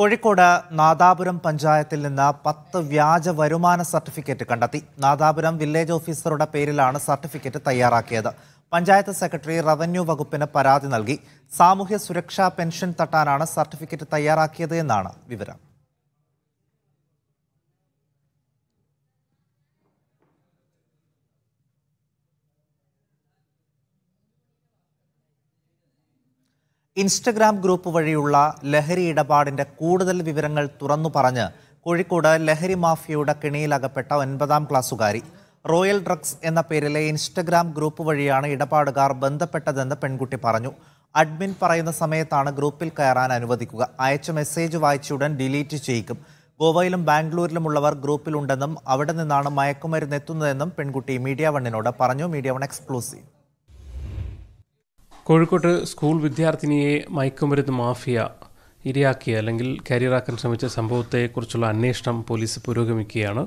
കോഴിക്കോട് നാദാപുരം പഞ്ചായത്തിൽ നിന്ന് പത്ത് വ്യാജ വരുമാന സർട്ടിഫിക്കറ്റ് കണ്ടെത്തി നാദാപുരം വില്ലേജ് ഓഫീസറുടെ പേരിലാണ് സർട്ടിഫിക്കറ്റ് തയ്യാറാക്കിയത് പഞ്ചായത്ത് സെക്രട്ടറി റവന്യൂ വകുപ്പിന് പരാതി നൽകി സാമൂഹ്യ സുരക്ഷാ പെൻഷൻ തട്ടാനാണ് സർട്ടിഫിക്കറ്റ് തയ്യാറാക്കിയത് എന്നാണ് വിവരം ഇൻസ്റ്റഗ്രാം ഗ്രൂപ്പ് വഴിയുള്ള ലഹരി ഇടപാടിന്റെ കൂടുതൽ വിവരങ്ങൾ തുറന്നു പറഞ്ഞ് കോഴിക്കോട് ലഹരി മാഫിയയുടെ കിണിയിലകപ്പെട്ട ഒൻപതാം ക്ലാസ്സുകാരി റോയൽ ഡ്രഗ്സ് എന്ന പേരിലെ ഇൻസ്റ്റഗ്രാം ഗ്രൂപ്പ് വഴിയാണ് ഇടപാടുകാർ ബന്ധപ്പെട്ടതെന്ന് പെൺകുട്ടി പറഞ്ഞു അഡ്മിൻ പറയുന്ന സമയത്താണ് ഗ്രൂപ്പിൽ കയറാൻ അനുവദിക്കുക അയച്ച മെസ്സേജ് വായിച്ചുടൻ ഡിലീറ്റ് ചെയ്യിക്കും ഗോവയിലും ബാംഗ്ലൂരിലുമുള്ളവർ ഗ്രൂപ്പിലുണ്ടെന്നും അവിടെ നിന്നാണ് മയക്കുമരുന്ന് എത്തുന്നതെന്നും പെൺകുട്ടി മീഡിയ വണ്ണിനോട് പറഞ്ഞു മീഡിയ വൺ എക്സ്ക്ലൂസീവ് കോഴിക്കോട്ട് സ്കൂൾ വിദ്യാർത്ഥിനിയെ മയക്കുമരുന്ന് മാഫിയ ഇരയാക്കിയ അല്ലെങ്കിൽ കരിയറാക്കാൻ ശ്രമിച്ച സംഭവത്തെക്കുറിച്ചുള്ള അന്വേഷണം പോലീസ് പുരോഗമിക്കുകയാണ്